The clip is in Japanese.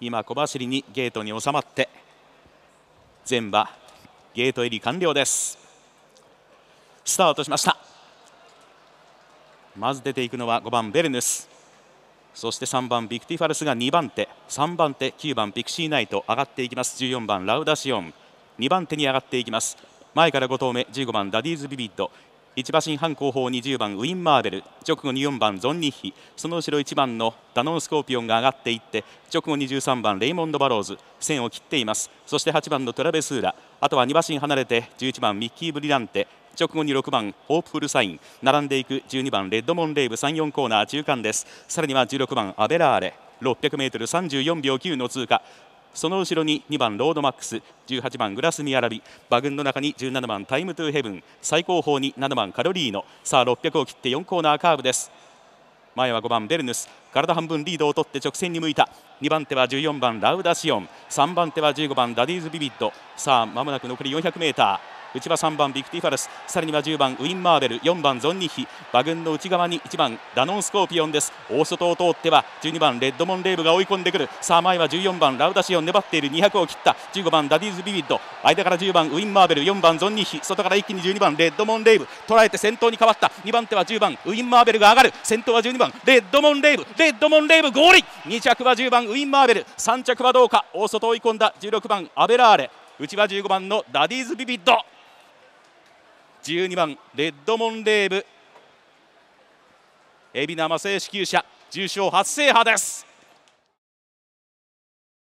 今小走りにゲートに収まって全馬ゲート入り完了ですスタートしましたまず出ていくのは5番ベルヌスそして3番ビクティファルスが2番手3番手9番ピクシーナイト上がっていきます14番ラウダシオン2番手に上がっていきます前から5投目15番ダディーズビビッド1馬身半後方2 0番ウィン・マーベル直後に4番ゾン・ニッヒその後ろ1番のダノンスコーピオンが上がっていって直後に13番レイモンド・バローズ線を切っていますそして8番のトラベスーラあとは2馬身離れて11番ミッキー・ブリランテ直後に6番ホープフルサイン並んでいく12番レッドモンレイブ34コーナー中間ですさらには16番アベラーレ 600m34 秒9の通過その後ろに2番ロードマックス18番グラスミアラビ馬群の中に17番タイムトゥーヘブン最後方に7番カロリーノさあ600を切って4コーナーカーブです前は5番ベルヌス体半分リードを取って直線に向いた2番手は14番ラウダシオン3番手は15番ダディーズビビッドさあまもなく残り 400m 内は3番ビクティファレスさらには10番ウィン・マーベル4番ゾンニヒ馬群の内側に1番ダノンスコーピオンです大外を通っては12番レッドモンレーブが追い込んでくるさあ前は14番ラウダシオン粘っている200を切った15番ダディーズ・ビビッド間から10番ウィン・マーベル4番ゾンニヒ外から一気に12番レッドモンレーブ捉えて先頭に変わった2番手は10番ウィン・マーベルが上がる先頭は12番レッドモンレーブレッドモンレーブ合理2着は10番ウィン・マーベル3着はどうか大外追い込んだ16番アベラーレ内は15番のダディーズ・ビビッド12番レッドモンレーブ海老名正義厩舎重賞初制覇です